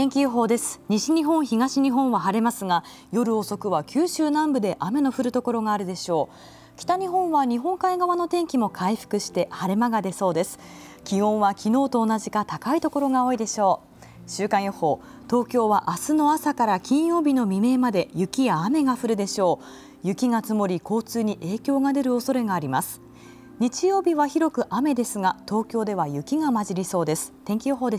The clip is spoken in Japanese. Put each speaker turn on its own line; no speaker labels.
天気予報です西日本東日本は晴れますが夜遅くは九州南部で雨の降るところがあるでしょう北日本は日本海側の天気も回復して晴れ間が出そうです気温は昨日と同じか高いところが多いでしょう週間予報東京は明日の朝から金曜日の未明まで雪や雨が降るでしょう雪が積もり交通に影響が出る恐れがあります日曜日は広く雨ですが東京では雪が混じりそうです天気予報でした